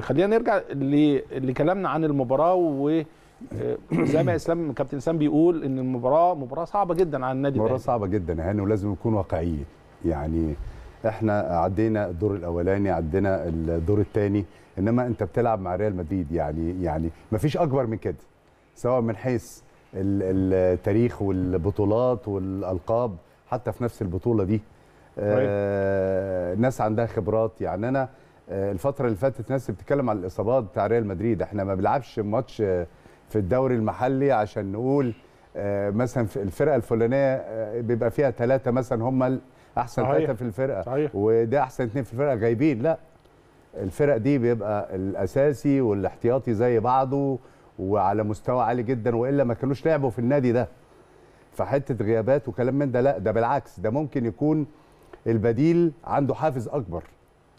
خلينا نرجع لكلامنا عن المباراه وزي آه، ما اسلام كابتن اسلام بيقول ان المباراه مباراه صعبه جدا على النادي مباراه صعبه جدا يعني ولازم نكون واقعيين يعني احنا عدينا الدور الاولاني عدينا الدور الثاني انما انت بتلعب مع ريال مدريد يعني يعني ما فيش اكبر من كده سواء من حيث التاريخ والبطولات والالقاب حتى في نفس البطوله دي آه ناس عندها خبرات يعني انا آه، الفتره اللي فاتت ناس بتتكلم على الاصابات بتاع ريال مدريد احنا ما بنلعبش ماتش في الدوري المحلي عشان نقول آه، مثلا الفرقه الفلانيه آه، بيبقى فيها ثلاثه مثلا هم احسن ثلاثه في الفرقه صحيح. وده احسن اثنين في الفرقه غايبين لا الفرق دي بيبقى الاساسي والاحتياطي زي بعضه وعلى مستوى عالي جدا والا ما كانوش لعبوا في النادي ده فحته غيابات وكلام من ده لا ده بالعكس ده ممكن يكون البديل عنده حافز اكبر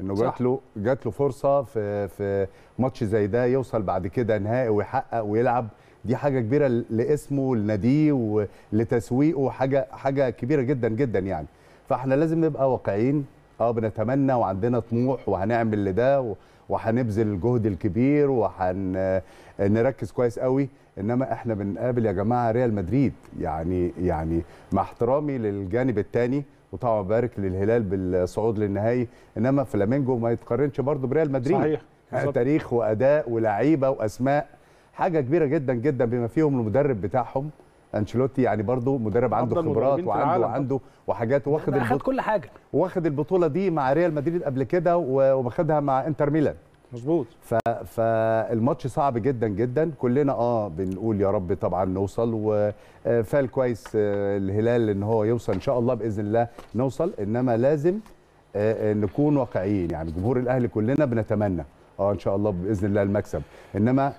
انه جات له جات له فرصه في في ماتش زي ده يوصل بعد كده نهائي ويحقق ويلعب دي حاجه كبيره لاسمه لناديه ولتسويقه حاجه حاجه كبيره جدا جدا يعني فاحنا لازم نبقى واقعيين اه بنتمنى وعندنا طموح وهنعمل لده وهنبذل الجهد الكبير وهنركز آه، كويس قوي انما احنا بنقابل يا جماعه ريال مدريد يعني يعني مع احترامي للجانب الثاني وطبعا بارك للهلال بالصعود للنهائي انما فلامينجو ما يتقارنش برضه بريال مدريد صحيح يعني بالزبط. تاريخ واداء ولاعيبه واسماء حاجه كبيره جدا جدا بما فيهم المدرب بتاعهم انشيلوتي يعني برضه مدرب عنده خبرات وعنده وعنده وحاجات واخد البطوله كل حاجه واخد البطوله دي مع ريال مدريد قبل كده وواخدها مع انتر ميلان مظبوط فالماتش صعب جدا جدا كلنا اه بنقول يا رب طبعا نوصل وفال آه، كويس آه، الهلال ان هو يوصل ان شاء الله باذن الله نوصل انما لازم آه، نكون واقعيين يعني جمهور الاهلي كلنا بنتمنى اه ان شاء الله باذن الله المكسب انما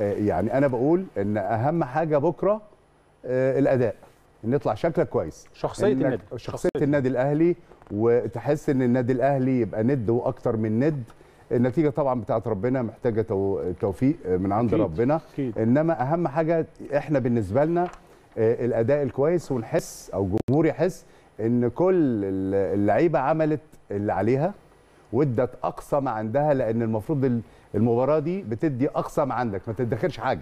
يعني انا بقول ان اهم حاجه بكره الاداء نطلع شكلك كويس شخصيه النادي شخصيه النادي الاهلي وتحس ان النادي الاهلي يبقى ند واكتر من ند النتيجه طبعا بتاعت ربنا محتاجه توفيق من عند أكيد. ربنا أكيد. انما اهم حاجه احنا بالنسبه لنا آه، الاداء الكويس ونحس او الجمهور يحس ان كل اللعيبه عملت اللي عليها وادت اقصى ما عندها لان المفروض المباراه دي بتدي اقصى ما عندك ما تدخرش حاجه